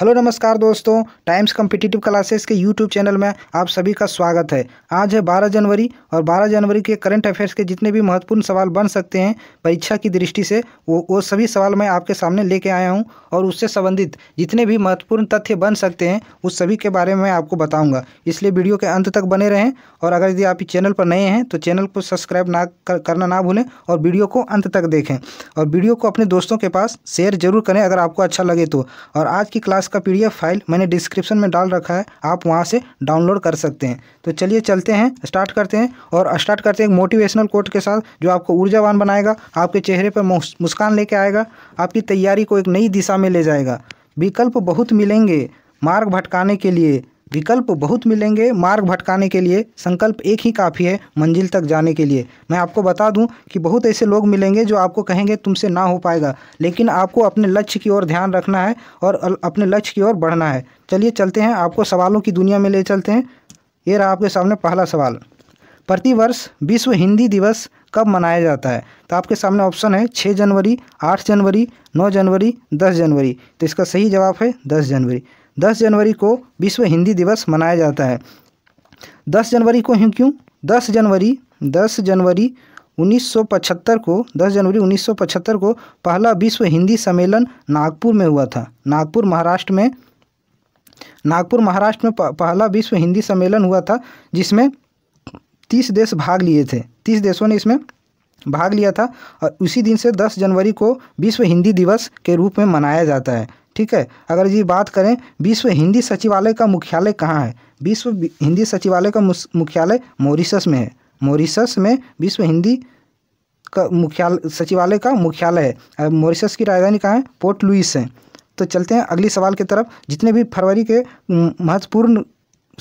hello नमस्कार दोस्तों Times competitive classes के यूट्यूब चैनल में आप सभी का स्वागत है आज है 12 जनवरी और 12 जनवरी के करंट अफेयर्स के जितने भी महत्वपूर्ण सवाल बन सकते हैं परीक्षा की दृष्टि से वो वो सभी सवाल मैं आपके सामने लेके आया हूं और उससे संबंधित जितने भी महत्वपूर्ण तथ्य बन सकते हैं उस सभी के बारे में मैं आपको बताऊँगा इसलिए वीडियो के अंत तक बने रहें और अगर यदि आप चैनल पर नए हैं तो चैनल को सब्सक्राइब ना करना ना भूलें और वीडियो को अंत तक देखें और वीडियो को अपने दोस्तों के पास शेयर जरूर करें अगर आपको अच्छा लगे तो और आज की क्लास उसका पी फाइल मैंने डिस्क्रिप्शन में डाल रखा है आप वहाँ से डाउनलोड कर सकते हैं तो चलिए चलते हैं स्टार्ट करते हैं और स्टार्ट करते हैं एक मोटिवेशनल कोट के साथ जो आपको ऊर्जावान बनाएगा आपके चेहरे पर मुस्कान लेके आएगा आपकी तैयारी को एक नई दिशा में ले जाएगा विकल्प बहुत मिलेंगे मार्ग भटकाने के लिए विकल्प बहुत मिलेंगे मार्ग भटकाने के लिए संकल्प एक ही काफ़ी है मंजिल तक जाने के लिए मैं आपको बता दूं कि बहुत ऐसे लोग मिलेंगे जो आपको कहेंगे तुमसे ना हो पाएगा लेकिन आपको अपने लक्ष्य की ओर ध्यान रखना है और अपने लक्ष्य की ओर बढ़ना है चलिए चलते हैं आपको सवालों की दुनिया में ले चलते हैं ये रहा आपके सामने पहला सवाल प्रतिवर्ष विश्व हिंदी दिवस कब मनाया जाता है तो आपके सामने ऑप्शन है छः जनवरी आठ जनवरी नौ जनवरी दस जनवरी तो इसका सही जवाब है दस जनवरी दस जनवरी को विश्व हिंदी दिवस मनाया जाता है दस जनवरी को क्यों दस जनवरी दस जनवरी 1975 को 10 जनवरी 1975 को पहला विश्व हिंदी सम्मेलन नागपुर में हुआ था नागपुर महाराष्ट्र में नागपुर महाराष्ट्र में पहला विश्व हिंदी सम्मेलन हुआ था जिसमें तीस देश भाग लिए थे तीस देशों ने इसमें भाग लिया था और उसी दिन से 10 जनवरी को विश्व हिंदी दिवस के रूप में मनाया जाता है ठीक है अगर जी बात करें विश्व हिंदी सचिवालय का मुख्यालय कहाँ है विश्व हिंदी सचिवालय का मुख्यालय मॉरिशस में है मॉरिशस में विश्व हिंदी का मुख्यालय सचिवालय का मुख्यालय है मॉरिशस की राजधानी कहाँ है पोर्ट लुइस है तो चलते हैं अगले सवाल की तरफ जितने भी फरवरी के महत्वपूर्ण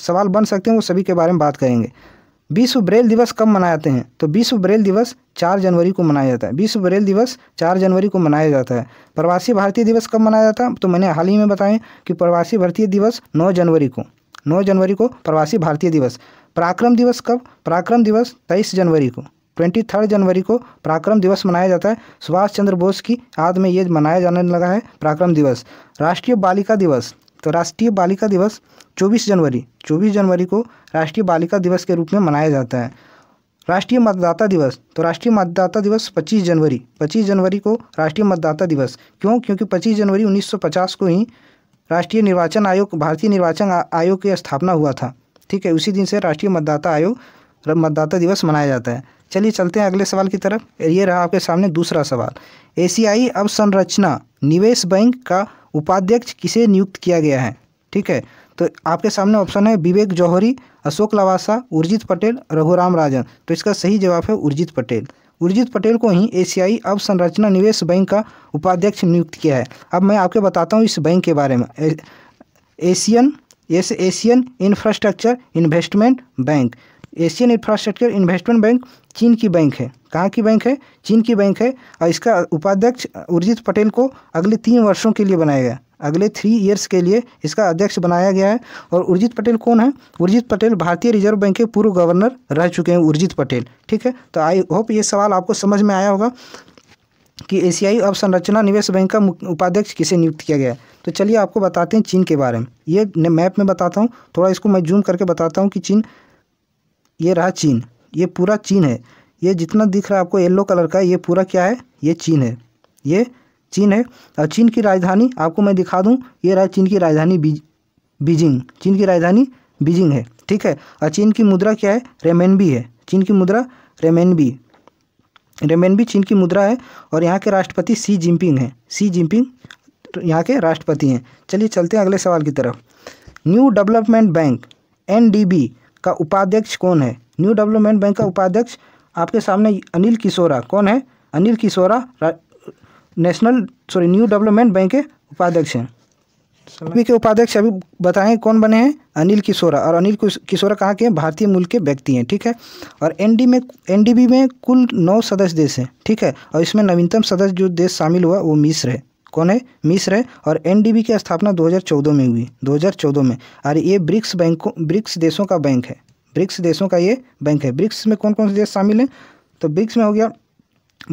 सवाल बन सकते हैं वो सभी के बारे में बात करेंगे विश्व ब्रेल दिवस कब मनाए जाते हैं तो विश्व ब्रेल दिवस चार जनवरी को मनाया जाता है विश्व ब्रेल दिवस चार जनवरी को मनाया जाता है प्रवासी भारतीय दिवस कब मनाया जाता है तो मैंने हाल ही में बताया कि प्रवासी भारतीय दिवस नौ जनवरी को नौ जनवरी को प्रवासी भारतीय दिवस पराक्रम दिवस कब पराक्रम दिवस तेईस जनवरी को ट्वेंटी थर्ड जनवरी को पराक्रम दिवस मनाया जाता है सुभाष चंद्र बोस की याद में ये मनाया जाने लगा है पराक्रम दिवस राष्ट्रीय बालिका दिवस तो राष्ट्रीय बालिका दिवस 24 जनवरी 24 जनवरी को राष्ट्रीय बालिका दिवस के रूप में मनाया जाता है राष्ट्रीय मतदाता दिवस तो राष्ट्रीय मतदाता दिवस 25 जनवरी 25 जनवरी को राष्ट्रीय मतदाता दिवस क्यों क्योंकि 25 जनवरी 1950 को ही राष्ट्रीय निर्वाचन आयोग भारतीय निर्वाचन आयोग की स्थापना हुआ था ठीक है उसी दिन से राष्ट्रीय मतदाता आयोग मतदाता दिवस मनाया जाता है चलिए चलते हैं अगले सवाल की तरफ ये रहा आपके सामने दूसरा सवाल एशियाई अवसंरचना निवेश बैंक का उपाध्यक्ष किसे नियुक्त किया गया है ठीक है तो आपके सामने ऑप्शन है विवेक जौहरी अशोक लवासा उर्जित पटेल रघुराम राजन तो इसका सही जवाब है उर्जित पटेल उर्जित पटेल को ही एशियाई अवसंरचना निवेश बैंक का उपाध्यक्ष नियुक्त किया है अब मैं आपके बताता हूँ इस बैंक के बारे में Asian S Asian infrastructure investment bank Asian infrastructure investment bank चीन की बैंक है कहाँ की बैंक है चीन की बैंक है और इसका उपाध्यक्ष उर्जित पटेल को अगले तीन वर्षों के लिए बनाया गया अगले थ्री इयर्स के लिए इसका अध्यक्ष बनाया गया है और उर्जित पटेल कौन है उर्जित पटेल भारतीय रिजर्व बैंक के पूर्व गवर्नर रह चुके हैं उर्जित पटेल ठीक है तो आई होप ये सवाल आपको समझ में आया होगा कि एशियाई अवसंरचना निवेश बैंक का उपाध्यक्ष किसे नियुक्त किया गया है तो चलिए आपको बताते हैं चीन के बारे में ये मैप में बताता हूँ थोड़ा इसको मैं जूम करके बताता हूँ कि चीन ये रहा चीन ये पूरा चीन है ये जितना दिख रहा है आपको येलो कलर का ये पूरा क्या है ये चीन है ये चीन है और चीन की राजधानी आपको मैं दिखा दूँ ये रहा चीन की राजधानी बीज बीजिंग चीन की राजधानी बीजिंग है ठीक है और चीन की मुद्रा क्या है रेमेनबी है चीन की मुद्रा रेमेनबी रेमेनबी चीन की मुद्रा है और यहाँ के राष्ट्रपति सी जिनपिंग हैं सी जिनपिंग यहाँ के राष्ट्रपति हैं चलिए चलते हैं अगले सवाल की तरफ न्यू डेवलपमेंट बैंक एन का उपाध्यक्ष कौन है न्यू डेवलपमेंट बैंक का उपाध्यक्ष आपके सामने अनिल किशोरा कौन है Anil Kishora national sorry new development bank के उपाध्यक्ष हैं सभी के उपाध्यक्ष अभी बताएं कौन बने हैं अनिल किशोरा और अनिल किशोरा कहाँ के हैं भारतीय मूल के व्यक्ति हैं ठीक है और एनडी में एनडीबी में कुल नौ सदस्य देश हैं ठीक है और इसमें नवीनतम सदस्य जो देश शामिल हुआ वो मिस्र है कौन है मिस्र है और एनडीबी की स्थापना 2014 में हुई 2014 में और ये ब्रिक्स बैंकों ब्रिक्स देशों का बैंक है ब्रिक्स देशों का ये बैंक है ब्रिक्स में कौन कौन से देश शामिल हैं तो ब्रिक्स में हो गया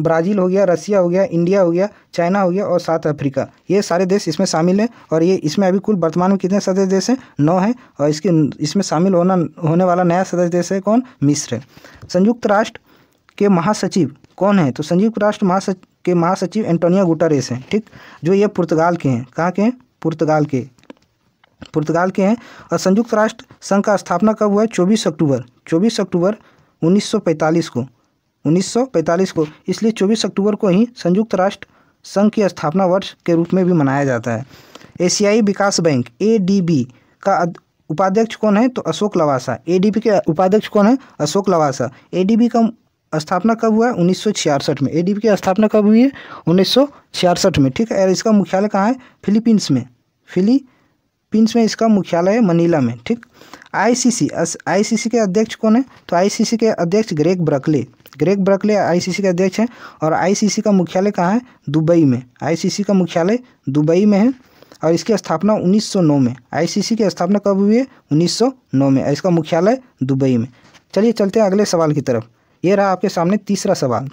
ब्राज़ील हो गया रसिया हो गया इंडिया हो गया चाइना हो गया और साउथ अफ्रीका ये सारे देश इसमें शामिल हैं और ये इसमें अभी कुल वर्तमान में कितने सदस्य देश हैं नौ हैं और इसके इसमें शामिल होना होने वाला नया सदस्य देश है कौन मिस्र है संयुक्त राष्ट्र के महासचिव कौन है तो संयुक्त राष्ट्र महासचिव के महासचिव एंटोनियो गुटारेस हैं ठीक जो ये पुर्तगाल के हैं कहाँ के हैं पुर्तगाल के पुर्तगाल के हैं और संयुक्त राष्ट्र संघ का स्थापना कब हुआ है चौबीस अक्टूबर चौबीस अक्टूबर 1945 को 1945 को इसलिए 24 अक्टूबर को ही संयुक्त राष्ट्र संघ की स्थापना वर्ष के रूप में भी मनाया जाता है एशियाई विकास बैंक ए का उपाध्यक्ष कौन है तो अशोक लवासा ए के उपाध्यक्ष कौन है अशोक लवासा ए का स्थापना कब हुआ है उन्नीस में एडीबी की स्थापना कब हुई है उन्नीस में ठीक है इसका मुख्यालय कहाँ है फिलीपींस में फिलीपींस में इसका मुख्यालय है मनीला में ठीक आईसीसी आईसीसी के अध्यक्ष कौन है तो आईसीसी के अध्यक्ष Greg Barclay Greg Barclay ICC के अध्यक्ष हैं और आईसीसी का मुख्यालय कहाँ है दुबई में आईसीसी का मुख्यालय दुबई में है और इसकी स्थापना 1909 में आईसीसी की स्थापना कब हुई है 1909 में इसका मुख्यालय दुबई में चलिए चलते हैं अगले सवाल की तरफ ये रहा आपके सामने तीसरा सवाल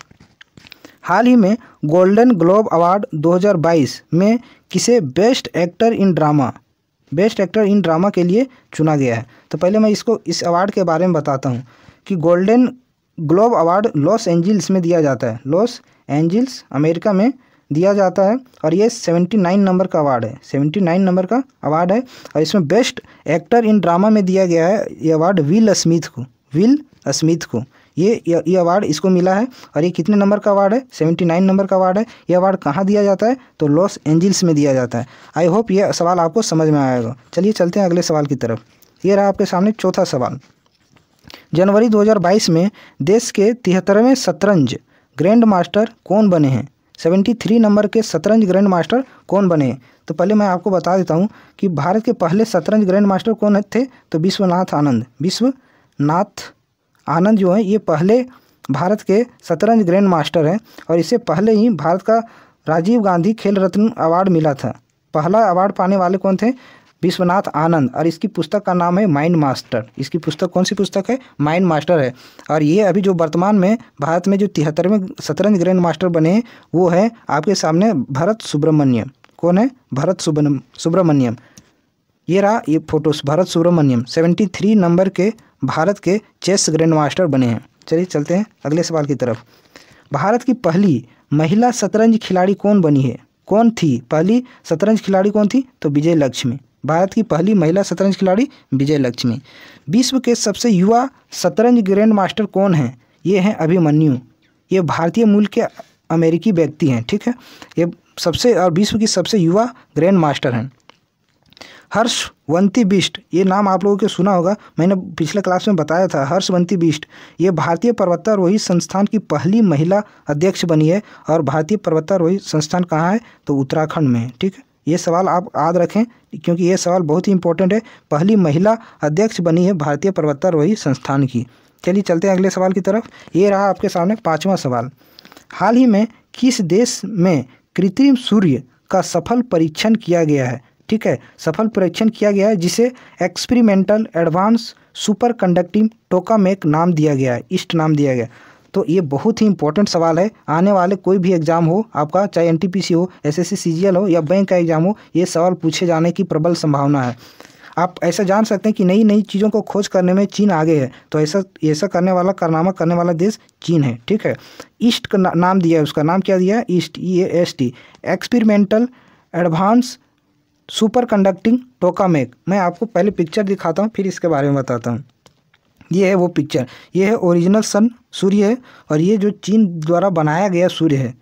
हाल ही में गोल्डन ग्लोब अवार्ड 2022 में किसे best actor in drama best actor in drama के लिए चुना गया है तो पहले मैं इसको इस अवार्ड के बारे में बताता हूँ कि Golden Globe award Los Angeles में दिया जाता है लॉस एंजल्स अमेरिका में दिया जाता है और ये सेवेंटी नाइन नंबर का अवार्ड है सेवेंटी नाइन नंबर का अवार्ड है और इसमें बेस्ट एक्टर इन ड्रामा में दिया गया है ये अवार्ड विल स्मिथ को विल स्मिथ को ये ये अवार्ड इसको मिला है और ये कितने नंबर का अवार्ड है सेवेंटी नाइन नंबर का अवार्ड है ये अवार्ड कहाँ दिया जाता है तो लॉस एंजल्स में दिया जाता है आई होप ये सवाल आपको समझ में आएगा चलिए चलते हैं अगले सवाल की तरफ ये रहा आपके सामने चौथा सवाल जनवरी 2022 में देश के तिहत्तरवें शतरंज ग्रैंड मास्टर कौन बने हैं सेवेंटी थ्री नंबर के शतरंज ग्रैंड मास्टर कौन बने हैं तो पहले मैं आपको बता देता हूँ कि भारत के पहले शतरंज ग्रैंड मास्टर कौन थे तो विश्वनाथ आनंद विश्वनाथ आनंद जो है ये पहले भारत के शतरंज ग्रैंड मास्टर हैं और इससे पहले ही भारत का राजीव गांधी खेल रत्न अवार्ड मिला था पहला अवार्ड पाने वाले कौन थे विश्वनाथ आनंद और इसकी पुस्तक का नाम है माइंड मास्टर इसकी पुस्तक कौन सी पुस्तक है माइंड मास्टर है और ये अभी जो वर्तमान में भारत में जो तिहत्तरवें शतरंज ग्रैंड मास्टर बने हैं वो है आपके सामने भरत सुब्रमण्यम कौन है भरत सुब्रम सुब्रमण्यम ये रहा ये photos Bharat Subramaniam seventy three number के भारत के चेस ग्रैंड मास्टर बने हैं चलिए चलते हैं अगले सवाल की तरफ भारत की पहली महिला शतरंज खिलाड़ी कौन बनी है कौन थी पहली शतरंज खिलाड़ी कौन थी तो विजय लक्ष्मी भारत की पहली महिला शतरंज खिलाड़ी विजय लक्ष्मी विश्व के सबसे युवा शतरंज ग्रैंड मास्टर कौन हैं ये हैं अभिमन्यु ये भारतीय मूल के अमेरिकी व्यक्ति हैं ठीक है ये सबसे और विश्व की सबसे युवा ग्रैंड मास्टर हैं हर्षवंती बिष्ट ये नाम आप लोगों के सुना होगा मैंने पिछले क्लास में बताया था हर्षवंती बिष्ट ये भारतीय पर्वतारोही संस्थान की पहली महिला अध्यक्ष बनी है और भारतीय पर्वतारोही संस्थान कहाँ है तो उत्तराखंड में ठीक है ये सवाल आप याद रखें क्योंकि ये सवाल बहुत ही इंपॉर्टेंट है पहली महिला अध्यक्ष बनी है भारतीय पर्वतारोही संस्थान की चलिए चलते हैं अगले सवाल की तरफ ये रहा आपके सामने पाँचवा सवाल हाल ही में किस देश में कृत्रिम सूर्य का सफल परीक्षण किया गया है ठीक है सफल परीक्षण किया गया है जिसे experimental advance super conducting tokamak नाम दिया गया है इष्ट नाम दिया गया तो ये बहुत ही इंपॉर्टेंट सवाल है आने वाले कोई भी एग्जाम हो आपका चाहे एन हो एस एस हो या बैंक का एग्जाम हो ये सवाल पूछे जाने की प्रबल संभावना है आप ऐसा जान सकते हैं कि नई नई चीज़ों को खोज करने में चीन आगे है तो ऐसा ऐसा करने वाला कारनामा करने वाला देश चीन है ठीक है ईस्ट का ना, नाम दिया है उसका नाम क्या दिया है EAST E S T experimental advance super conducting tokamak मैं आपको पहले पिक्चर दिखाता हूँ फिर इसके बारे में बताता हूँ ये है वो पिक्चर ये है ओरिजिनल सन सूर्य है और ये जो चीन द्वारा बनाया गया सूर्य है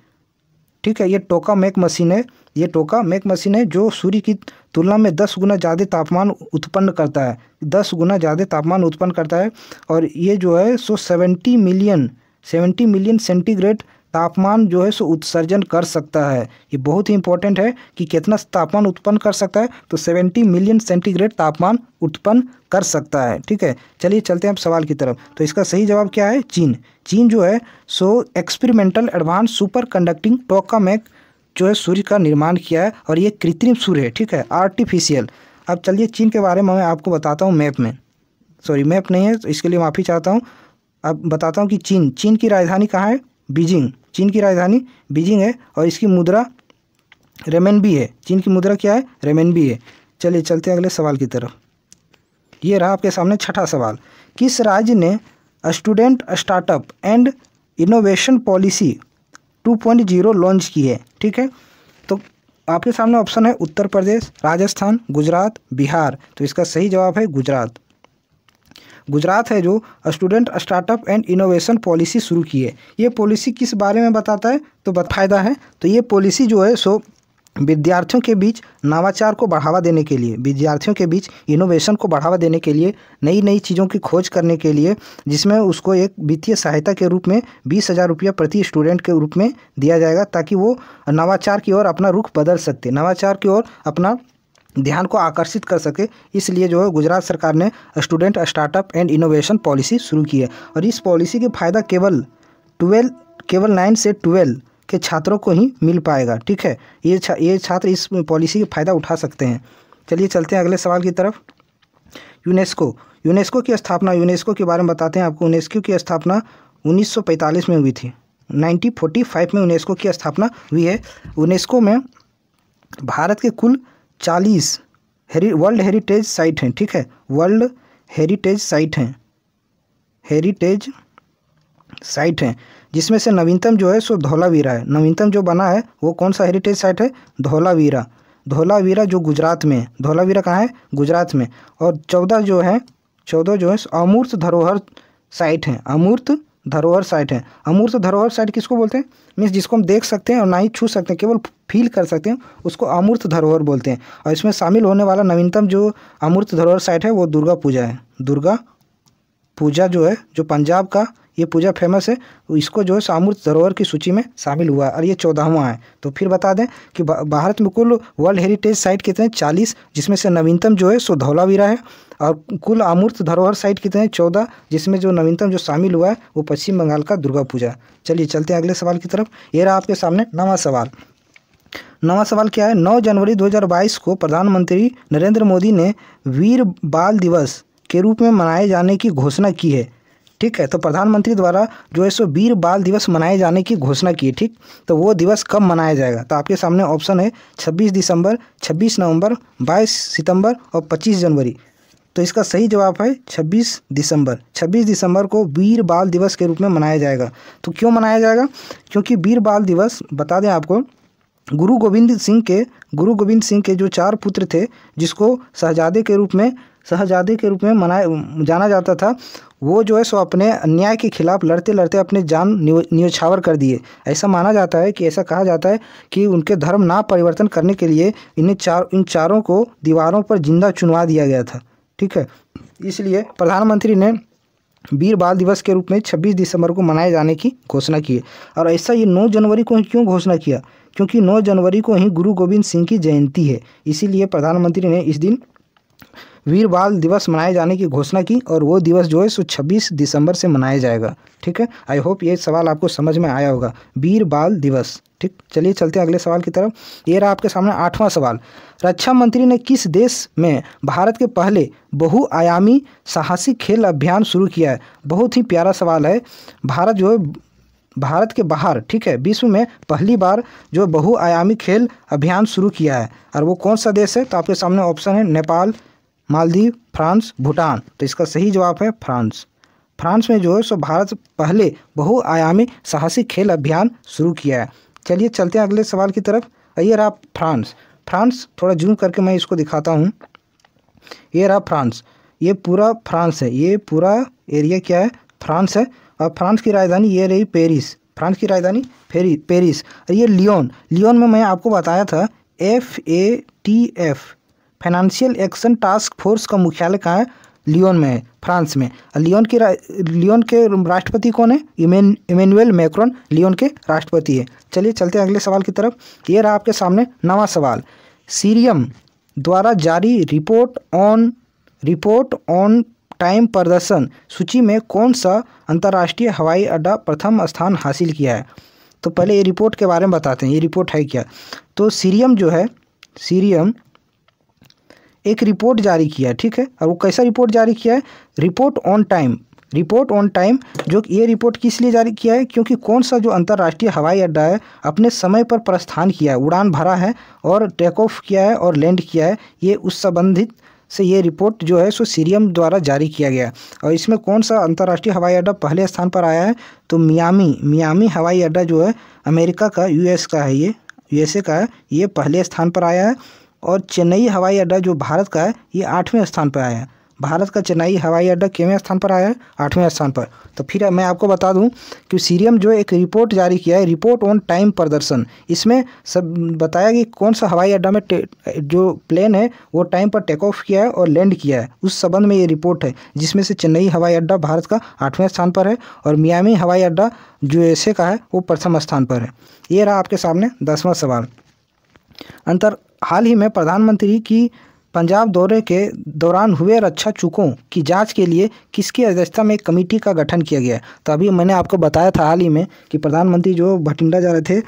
ठीक है ये टोका मेक मशीन है ये टोका मेक मशीन है जो सूर्य की तुलना में दस गुना ज़्यादा तापमान उत्पन्न करता है दस गुना ज़्यादा तापमान उत्पन्न करता है और ये जो है so seventy million seventy million centigrade तापमान जो है सो उत्सर्जन कर सकता है ये बहुत ही इंपॉर्टेंट है कि कितना तापमान उत्पन्न कर सकता है तो 70 मिलियन सेंटीग्रेड तापमान उत्पन्न कर सकता है ठीक है चलिए चलते हैं अब सवाल की तरफ तो इसका सही जवाब क्या है चीन चीन जो है so experimental advance super conducting मैक जो है सूर्य का निर्माण किया है और ये कृत्रिम सूर्य है ठीक है आर्टिफिशियल अब चलिए चीन के बारे में मैं आपको बताता हूँ मैप में सॉरी मैप नहीं है तो इसके लिए माफ़ी चाहता हूँ अब बताता हूँ कि चीन चीन की राजधानी कहाँ है बीजिंग चीन की राजधानी बीजिंग है और इसकी मुद्रा भी है चीन की मुद्रा क्या है भी है चलिए चलते हैं अगले सवाल की तरफ ये रहा आपके सामने छठा सवाल किस राज्य ने student startup and innovation policy 2.0 launch की है ठीक है तो आपके सामने ऑप्शन है उत्तर प्रदेश राजस्थान गुजरात बिहार तो इसका सही जवाब है गुजरात गुजरात है जो student startup and innovation policy शुरू की है ये पॉलिसी किस बारे में बताता है तो फायदा है तो ये पॉलिसी जो है सो विद्यार्थियों के बीच नवाचार को बढ़ावा देने के लिए विद्यार्थियों के बीच इनोवेशन को बढ़ावा देने के लिए नई नई चीज़ों की खोज करने के लिए जिसमें उसको एक वित्तीय सहायता के रूप में बीस हज़ार रुपया प्रति स्टूडेंट के रूप में दिया जाएगा ताकि वो नवाचार की ओर अपना रुख बदल सकते नवाचार की ओर अपना ध्यान को आकर्षित कर सके इसलिए जो है गुजरात सरकार ने student startup and innovation policy शुरू की है और इस पॉलिसी के फ़ायदा केवल ट्वेल्व केवल नाइन से ट्वेल्व के छात्रों को ही मिल पाएगा ठीक है ये छा, ये छात्र इस पॉलिसी का फ़ायदा उठा सकते हैं चलिए चलते हैं अगले सवाल की तरफ यूनेस्को यूनेस्को की स्थापना यूनेस्को के बारे में बताते हैं आपको यूनेस्को की स्थापना 1945 में हुई थी 1945 में यूनेस्को की स्थापना हुई है यूनेस्को में भारत के कुल चालीस हेरी वर्ल्ड हेरिटेज साइट हैं ठीक है वर्ल्ड हेरिटेज साइट हैं हेरिटेज साइट हैं जिसमें से नवीनतम जो है सो धौलावीरा है नवीनतम जो बना है वो कौन सा हेरिटेज साइट है धौलावीरा धौलावीरा जो गुजरात में है धौलावीरा कहाँ है गुजरात में और चौदह जो है चौदह जो है अमूर्त धरोहर साइट हैं अमूर्त धरोहर साइट है अमूर्त धरोहर साइट किसको बोलते हैं मीन्स जिसको हम देख सकते हैं और ना ही छू सकते हैं केवल फील कर सकते हैं उसको अमूर्त धरोहर बोलते हैं और इसमें शामिल होने वाला नवीनतम जो अमूर्त धरोहर साइट है वो दुर्गा पूजा है दुर्गा पूजा जो है जो पंजाब का ये पूजा फेमस है तो इसको जो है सामूर्त धरोहर की सूची में शामिल हुआ है और ये चौदहवा है तो फिर बता दें कि भारत में कुल वर्ल्ड हेरिटेज साइट कितने चालीस जिसमें से नवीनतम जो है सो धौलावीरा है और कुल अमूर्त धरोहर साइट कितने चौदह जिसमें जो नवीनतम जो शामिल हुआ है वो पश्चिम बंगाल का दुर्गा पूजा चलिए चलते हैं अगले सवाल की तरफ ये रहा आपके सामने नवा सवाल नवा सवाल क्या है नौ जनवरी दो को प्रधानमंत्री नरेंद्र मोदी ने वीर बाल दिवस के रूप में मनाए जाने की घोषणा की है ठीक है तो प्रधानमंत्री द्वारा जो है सो वीर बाल दिवस मनाए जाने की घोषणा की ठीक तो वो दिवस कब मनाया जाएगा तो आपके सामने ऑप्शन है छब्बीस दिसंबर छब्बीस नवंबर बाईस सितंबर और पच्चीस जनवरी तो इसका सही जवाब है 26 दिसंबर 26 दिसंबर को वीर बाल दिवस के रूप में मनाया जाएगा तो क्यों मनाया जाएगा क्योंकि वीर बाल दिवस बता दें आपको गुरु गोविंद सिंह के गुरु गोविंद सिंह के जो चार पुत्र थे जिसको शहजादे के रूप में शहजादे के रूप में मनाया जाना जाता था वो जो है सो अपने अन्याय के खिलाफ लड़ते लड़ते अपने जान न्योछावर कर दिए ऐसा माना जाता है कि ऐसा कहा जाता है कि उनके धर्म ना परिवर्तन करने के लिए इन्हें चार इन चारों को दीवारों पर जिंदा चुनवा दिया गया था ठीक है इसलिए प्रधानमंत्री ने वीर बाल दिवस के रूप में 26 दिसंबर को मनाए जाने की घोषणा की है और ऐसा ये 9 जनवरी को क्यों घोषणा किया क्योंकि 9 जनवरी को ही गुरु गोविंद सिंह की जयंती है इसीलिए प्रधानमंत्री ने इस दिन वीर बाल दिवस मनाए जाने की घोषणा की और वो दिवस जो है सो छब्बीस दिसंबर से मनाया जाएगा ठीक है आई होप ये सवाल आपको समझ में आया होगा वीर बाल दिवस ठीक चलिए चलते हैं अगले सवाल की तरफ ये रहा आपके सामने आठवां सवाल रक्षा मंत्री ने किस देश में भारत के पहले बहुआयामी साहसिक खेल अभियान शुरू किया है बहुत ही प्यारा सवाल है भारत जो है भारत के बाहर ठीक है विश्व में पहली बार जो बहुआयामी खेल अभियान शुरू किया है और वो कौन सा देश है तो आपके सामने ऑप्शन है नेपाल मालदीव फ्रांस भूटान तो इसका सही जवाब है फ्रांस फ्रांस में जो है सो भारत पहले बहुआयामी साहसिक खेल अभियान शुरू किया है चलिए चलते हैं अगले सवाल की तरफ ये रहा फ्रांस फ्रांस थोड़ा जूम करके मैं इसको दिखाता हूँ ये रहा फ्रांस ये पूरा फ्रांस है ये पूरा एरिया क्या है फ्रांस है और फ्रांस की राजधानी ये रही पेरिस फ्रांस की राजधानी पेरिस और ये लियोन लियोन में मैं आपको बताया था F A T F financial action task force का मुख्यालय कहाँ है लियोन में है फ्रांस में लियोन की लियोन के राष्ट्रपति कौन है इमेनुअल मैक्रोन लियोन के राष्ट्रपति है चलिए चलते हैं अगले सवाल की तरफ ये रहा आपके सामने नवा सवाल सीरियम द्वारा जारी report on report on time प्रदर्शन सूची में कौन सा अंतर्राष्ट्रीय हवाई अड्डा प्रथम स्थान हासिल किया है तो पहले ये रिपोर्ट के बारे में बताते हैं ये रिपोर्ट है क्या तो सीरियम जो है सीरियम एक रिपोर्ट जारी किया है ठीक है और वो कैसा रिपोर्ट जारी किया है report on time report on time जो ये रिपोर्ट किस लिए जारी किया है क्योंकि कौन सा जो अंतर्राष्ट्रीय हवाई अड्डा है अपने समय पर प्रस्थान किया है उड़ान भरा है और टेक ऑफ किया है और लैंड किया है ये उस संबंधित से ये रिपोर्ट जो है सो सीरियम द्वारा जारी किया गया और इसमें कौन सा अंतर्राष्ट्रीय हवाई अड्डा पहले स्थान पर आया है तो मियामी मियामी हवाई अड्डा जो है अमेरिका का यूएस का है ये यूएसए का है ये पहले स्थान पर आया है और चेन्नई हवाई अड्डा जो भारत का है ये आठवें स्थान पर आया है भारत का चेन्नई हवाई अड्डा केवें स्थान पर आया है आठवें स्थान पर तो फिर मैं आपको बता दूं कि सीरियम जो एक रिपोर्ट जारी किया है रिपोर्ट ऑन टाइम प्रदर्शन इसमें सब बताया कि कौन सा हवाई अड्डा में जो प्लेन है वो टाइम पर टेक ऑफ किया है और लैंड किया है उस संबंध में ये रिपोर्ट है जिसमें से चेन्नई हवाई अड्डा भारत का आठवें स्थान पर है और मियामी हवाई अड्डा जो का है वो प्रथम स्थान पर है ये रहा आपके सामने दसवां सवाल अंतर हाल ही में प्रधानमंत्री की पंजाब दौरे के दौरान हुए रक्षा चूकों की जांच के लिए किसकी अध्यक्षता में एक कमेटी का गठन किया गया है तो अभी मैंने आपको बताया था हाल ही में कि प्रधानमंत्री जो भटिंडा जा रहे थे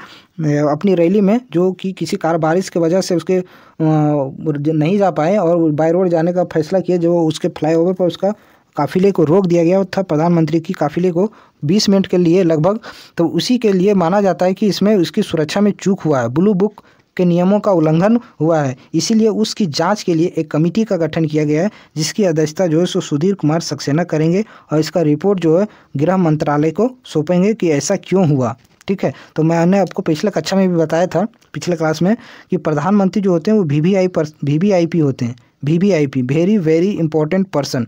अपनी रैली में जो कि किसी कार बारिश की वजह से उसके नहीं जा पाए और बाय रोड जाने का फैसला किया जो उसके फ्लाईओवर पर उसका काफ़िले को रोक दिया गया था प्रधानमंत्री की काफ़िले को 20 मिनट के लिए लगभग तो उसी के लिए माना जाता है कि इसमें उसकी सुरक्षा में चूक हुआ है ब्लू बुक के नियमों का उल्लंघन हुआ है इसीलिए उसकी जांच के लिए एक कमेटी का गठन किया गया है जिसकी अध्यक्षता जो है सो सुधीर कुमार सक्सेना करेंगे और इसका रिपोर्ट जो है गृह मंत्रालय को सौंपेंगे कि ऐसा क्यों हुआ ठीक है तो मैंने आपको पिछले कक्षा में भी बताया था पिछले क्लास में कि प्रधानमंत्री जो होते हैं वो वी वी आई पर वी वी आई पी होते हैं V V I P very very important person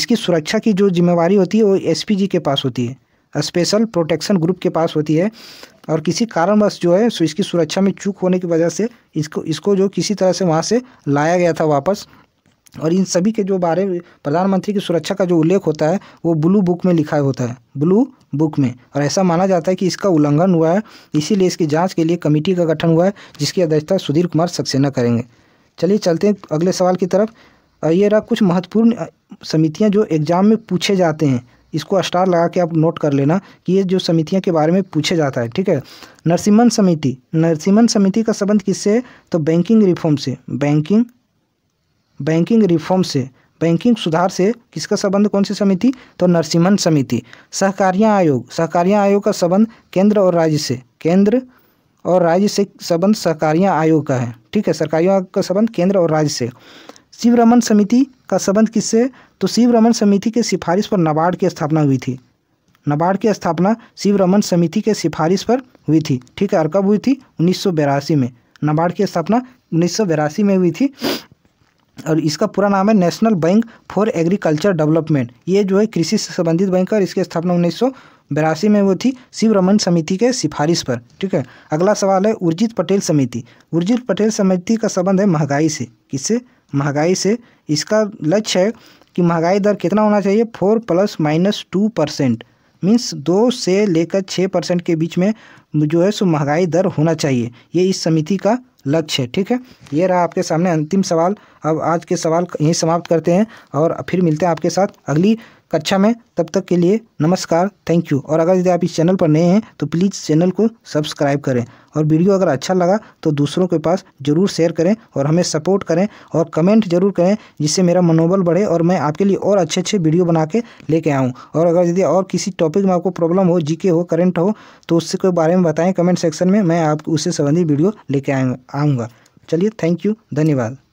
इसकी सुरक्षा की जो जिम्मेवारी होती है वो एस पी जी के पास होती है स्पेशल प्रोटेक्शन ग्रुप के पास होती है और किसी कारणवश जो है सो इसकी सुरक्षा में चूक होने की वजह से इसको इसको जो किसी तरह से वहाँ से लाया गया था वापस और इन सभी के जो बारे में प्रधानमंत्री की सुरक्षा का जो उल्लेख होता है वो ब्लू बुक में लिखा होता है ब्लू बुक में और ऐसा माना जाता है कि इसका उल्लंघन हुआ है इसीलिए इसकी जांच के लिए कमेटी का गठन हुआ है जिसकी अध्यक्षता सुधीर कुमार सक्सेना करेंगे चलिए चलते हैं अगले सवाल की तरफ ये रहा कुछ महत्वपूर्ण समितियाँ जो एग्ज़ाम में पूछे जाते हैं इसको स्टार लगा के आप नोट कर लेना कि ये जो समितियों के बारे में पूछे जाता है ठीक है नरसिम्हन समिति नरसिम्हन समिति का संबंध किससे है तो बैंकिंग रिफॉर्म से बैंकिंग बैंकिंग रिफॉर्म से बैंकिंग सुधार से किसका संबंध कौन सी समिति तो नरसिम्हन समिति सहकारियाँ आयोग सहकारियाँ आयोग का संबंध केंद्र और राज्य से केंद्र और राज्य से संबंध सहकारियाँ आयोग का है ठीक है सरकारियों का संबंध केंद्र और राज्य से शिव रमन समिति का संबंध किससे तो शिव रमन समिति के सिफारिश पर नाबार्ड की स्थापना हुई थी नबार्ड की स्थापना शिव रमन समिति के सिफारिश पर हुई थी ठीक है और कब हुई थी उन्नीस में नबार्ड की स्थापना उन्नीस में हुई थी और इसका पूरा नाम है national bank for agriculture development ये जो है कृषि से संबंधित बैंक है और इसकी स्थापना उन्नीस बयासी में वो थी शिव रमन समिति के सिफारिश पर ठीक है अगला सवाल है उर्जित पटेल समिति उर्जित पटेल समिति का संबंध है महंगाई से किससे महंगाई से इसका लक्ष्य है कि महंगाई दर कितना होना चाहिए four plus minus two percent means दो से लेकर छः परसेंट के बीच में जो है सो महंगाई दर होना चाहिए ये इस समिति का लक्ष्य है ठीक है ये रहा आपके सामने अंतिम सवाल अब आज के सवाल यहीं समाप्त करते हैं और फिर मिलते हैं आपके साथ अगली कक्षा में तब तक के लिए नमस्कार थैंक यू और अगर यदि आप इस चैनल पर नए हैं तो प्लीज़ चैनल को सब्सक्राइब करें और वीडियो अगर अच्छा लगा तो दूसरों के पास ज़रूर शेयर करें और हमें सपोर्ट करें और कमेंट जरूर करें जिससे मेरा मनोबल बढ़े और मैं आपके लिए और अच्छे अच्छे वीडियो बना के लेके आऊँ और अगर यदि और किसी टॉपिक में आपको प्रॉब्लम हो जी हो करेंट हो तो उससे उसके बारे में बताएँ कमेंट सेक्शन में मैं आप उससे संबंधित वीडियो लेके आऊँगा चलिए थैंक यू धन्यवाद